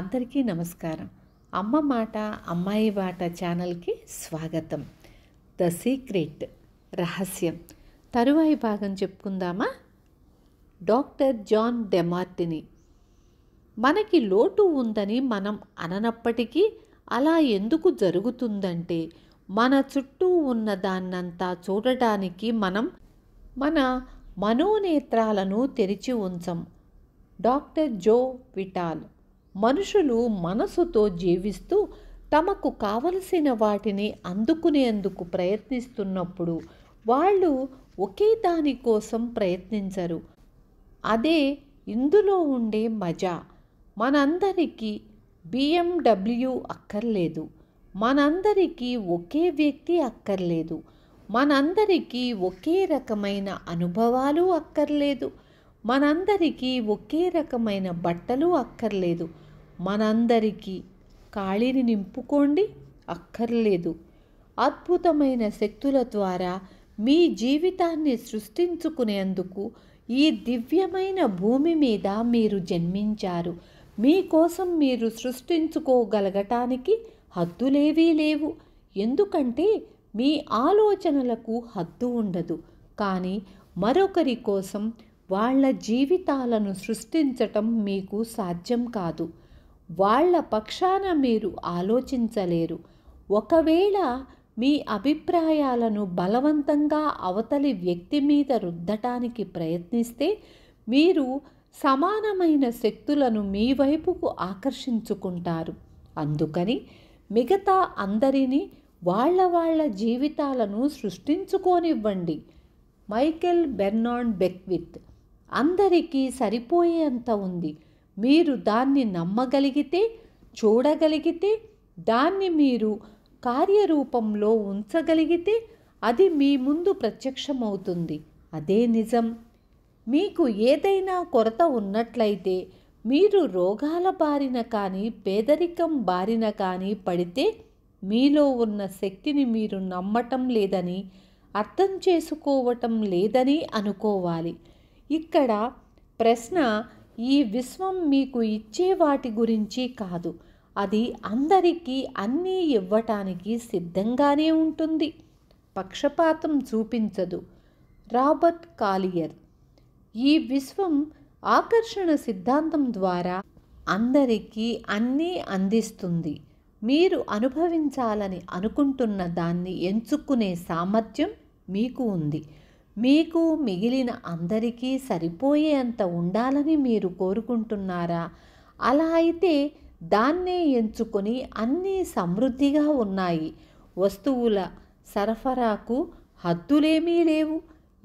అందరికీ నమస్కారం అమ్మ మాట అమ్మాయి బాట ఛానల్కి స్వాగతం ద సీక్రెట్ రహస్యం తరువాయి భాగం చెప్పుకుందామా డాక్టర్ జాన్ డెమార్టిని మనకి లోటు ఉందని మనం అననప్పటికీ అలా ఎందుకు జరుగుతుందంటే మన చుట్టూ ఉన్న దాన్నంతా చూడటానికి మనం మన మనోనేత్రాలను తెరిచి ఉంచం డాక్టర్ జో విటాల్ మనుషులు మనసుతో జీవిస్తూ తమకు కావలసిన వాటిని అందుకునేందుకు ప్రయత్నిస్తున్నప్పుడు వాళ్ళు ఒకే దాని కోసం ప్రయత్నించరు అదే ఇందులో ఉండే మజా మనందరికీ బిఎండబ్ల్యూ అక్కర్లేదు మనందరికీ ఒకే వ్యక్తి అక్కర్లేదు మనందరికీ ఒకే రకమైన అనుభవాలు అక్కర్లేదు మనందరికీ ఒకే రకమైన బట్టలు అక్కర్లేదు మనందరికీ ఖాళీని నింపుకోండి అక్కర్లేదు అద్భుతమైన శక్తుల ద్వారా మీ జీవితాన్ని సృష్టించుకునేందుకు ఈ దివ్యమైన భూమి మీద మీరు జన్మించారు మీకోసం మీరు సృష్టించుకోగలగటానికి హద్దులేవీ లేవు ఎందుకంటే మీ ఆలోచనలకు హద్దు ఉండదు కానీ మరొకరి కోసం వాళ్ళ జీవితాలను సృష్టించటం మీకు సాధ్యం కాదు వాళ్ళ పక్షాన మీరు ఆలోచించలేరు ఒకవేళ మీ అభిప్రాయాలను బలవంతంగా అవతలి వ్యక్తి మీద రుద్దటానికి ప్రయత్నిస్తే మీరు సమానమైన శక్తులను మీ వైపుకు ఆకర్షించుకుంటారు అందుకని మిగతా అందరినీ వాళ్ళ వాళ్ళ జీవితాలను సృష్టించుకోనివ్వండి మైకెల్ బెర్నాన్ బెక్విత్ అందరికీ సరిపోయేంత ఉంది మీరు దాన్ని నమ్మగలిగితే చూడగలిగితే దాన్ని మీరు కార్యరూపంలో ఉంచగలిగితే అది మీ ముందు ప్రత్యక్షమవుతుంది అదే నిజం మీకు ఏదైనా కొరత ఉన్నట్లయితే మీరు రోగాల బారిన కానీ పేదరికం బారిన కానీ పడితే మీలో ఉన్న శక్తిని మీరు నమ్మటం లేదని అర్థం చేసుకోవటం లేదని అనుకోవాలి ఇక్కడ ప్రశ్న ఈ విశ్వం మీకు ఇచ్చే వాటి గురించి కాదు అది అందరికీ అన్నీ ఇవ్వటానికి సిద్ధంగానే ఉంటుంది పక్షపాతం చూపించదు రాబర్ట్ కాలియర్ ఈ విశ్వం ఆకర్షణ సిద్ధాంతం ద్వారా అందరికీ అన్నీ అందిస్తుంది మీరు అనుభవించాలని అనుకుంటున్న దాన్ని ఎంచుకునే సామర్థ్యం మీకు ఉంది మీకు మిగిలిన అందరికీ సరిపోయేంత ఉండాలని మీరు కోరుకుంటున్నారా అలా అయితే దాన్నే ఎంచుకొని అన్నీ సమృద్ధిగా ఉన్నాయి వస్తువుల సరఫరాకు హద్దులేమీ లేవు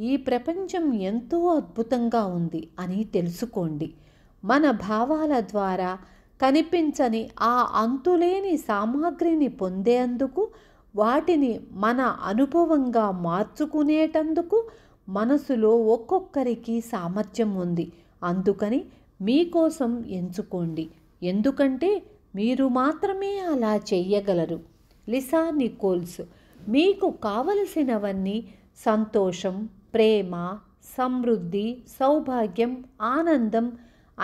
ఈ ప్రపంచం ఎంతో అద్భుతంగా ఉంది అని తెలుసుకోండి మన భావాల ద్వారా కనిపించని ఆ అంతులేని సామాగ్రిని పొందేందుకు వాటిని మన అనుభవంగా మార్చుకునేటందుకు మనసులో ఒక్కొక్కరికి సామర్థ్యం ఉంది అందుకని మీకోసం ఎంచుకోండి ఎందుకంటే మీరు మాత్రమే అలా చేయగలరు లిసా నికోల్స్ మీకు కావలసినవన్నీ సంతోషం ప్రేమ సమృద్ధి సౌభాగ్యం ఆనందం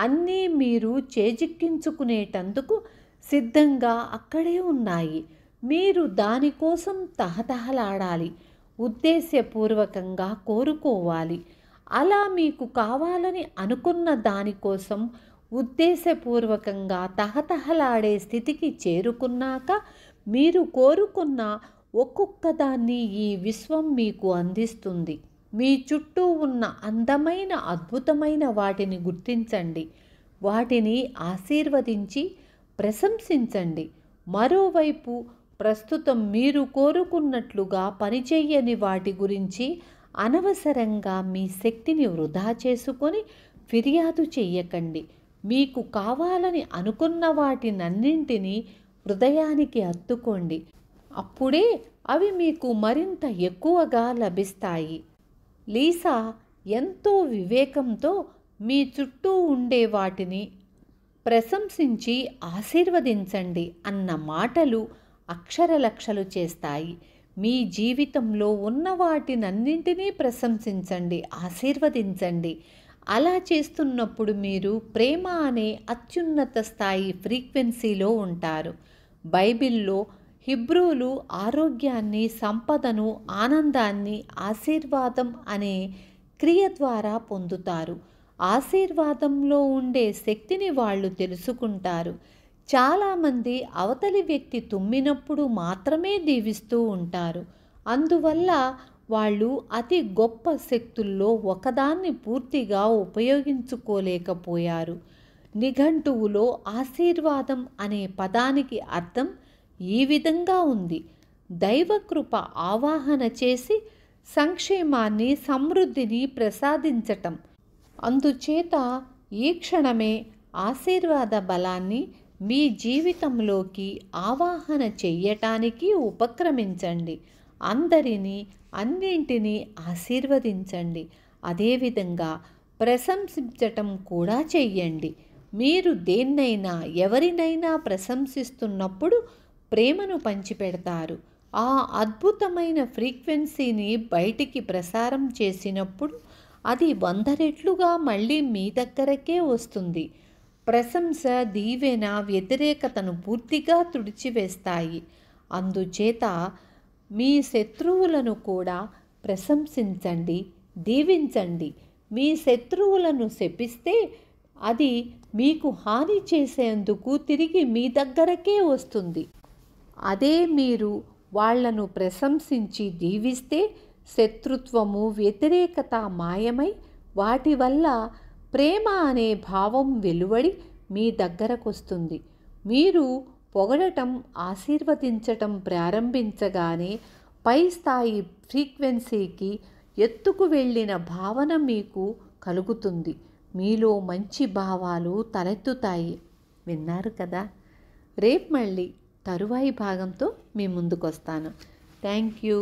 అన్నీ మీరు చేజిక్కించుకునేటందుకు సిద్ధంగా అక్కడే ఉన్నాయి మీరు దానికోసం తహతహలాడాలి ఉద్దేశపూర్వకంగా కోరుకోవాలి అలా మీకు కావాలని అనుకున్న దానికోసం ఉద్దేశపూర్వకంగా తహతహలాడే స్థితికి చేరుకున్నాక మీరు కోరుకున్న ఒక్కొక్క దాన్ని ఈ విశ్వం మీకు అందిస్తుంది మీ చుట్టూ ఉన్న అందమైన అద్భుతమైన వాటిని గుర్తించండి వాటిని ఆశీర్వదించి ప్రశంసించండి మరోవైపు ప్రస్తుతం మీరు కోరుకున్నట్లుగా పనిచేయని వాటి గురించి అనవసరంగా మీ శక్తిని వృధా చేసుకొని ఫిర్యాదు చేయకండి మీకు కావాలని అనుకున్న వాటినన్నింటినీ హృదయానికి అత్తుకోండి అప్పుడే అవి మీకు మరింత ఎక్కువగా లభిస్తాయి లీసా ఎంతో వివేకంతో మీ చుట్టూ ఉండే వాటిని ప్రశంసించి ఆశీర్వదించండి అన్న మాటలు అక్షరలక్షలు చేస్తాయి మీ జీవితంలో ఉన్న వాటినన్నింటినీ ప్రశంసించండి ఆశీర్వదించండి అలా చేస్తున్నప్పుడు మీరు ప్రేమ అనే అత్యున్నత స్థాయి ఫ్రీక్వెన్సీలో ఉంటారు బైబిల్లో హిబ్రూలు ఆరోగ్యాన్ని సంపదను ఆనందాన్ని ఆశీర్వాదం అనే క్రియ ద్వారా పొందుతారు ఆశీర్వాదంలో ఉండే శక్తిని వాళ్ళు తెలుసుకుంటారు చాలామంది అవతలి వ్యక్తి తుమ్మినప్పుడు మాత్రమే దీవిస్తూ ఉంటారు అందువల్ల వాళ్ళు అతి గొప్ప శక్తుల్లో ఒకదాన్ని పూర్తిగా ఉపయోగించుకోలేకపోయారు నిఘంటువులో ఆశీర్వాదం అనే పదానికి అర్థం ఈ విధంగా ఉంది దైవకృప ఆవాహన చేసి సంక్షేమాన్ని సమృద్ధిని ప్రసాదించటం అందుచేత ఈ క్షణమే ఆశీర్వాద బలాన్ని మీ జీవితంలోకి ఆవాహన చెయ్యటానికి ఉపక్రమించండి అందరినీ అన్నింటినీ ఆశీర్వదించండి అదేవిధంగా ప్రశంసించటం కూడా చెయ్యండి మీరు దేన్నైనా ఎవరినైనా ప్రశంసిస్తున్నప్పుడు ప్రేమను పంచిపెడతారు ఆ అద్భుతమైన ఫ్రీక్వెన్సీని బయటికి ప్రసారం చేసినప్పుడు అది వంద రెట్లుగా మళ్ళీ మీ దగ్గరకే వస్తుంది ప్రశంస దీవెన వ్యతిరేకతను పూర్తిగా తుడిచివేస్తాయి అందుచేత మీ శత్రువులను కూడా ప్రశంసించండి దీవించండి మీ శత్రువులను శపిస్తే అది మీకు హాని చేసేందుకు తిరిగి మీ దగ్గరకే వస్తుంది అదే మీరు వాళ్లను ప్రశంసించి దీవిస్తే శత్రుత్వము వ్యతిరేకత మాయమై వాటి వల్ల ప్రేమ అనే భావం వెలువడి మీ దగ్గరకొస్తుంది మీరు పొగడటం ఆశీర్వదించటం ప్రారంభించగానే పై స్థాయి ఫ్రీక్వెన్సీకి ఎత్తుకు వెళ్ళిన భావన మీకు కలుగుతుంది మీలో మంచి భావాలు తలెత్తుతాయి విన్నారు కదా రేపు మళ్ళీ తరువాయి భాగంతో మీ ముందుకొస్తాను థ్యాంక్ యూ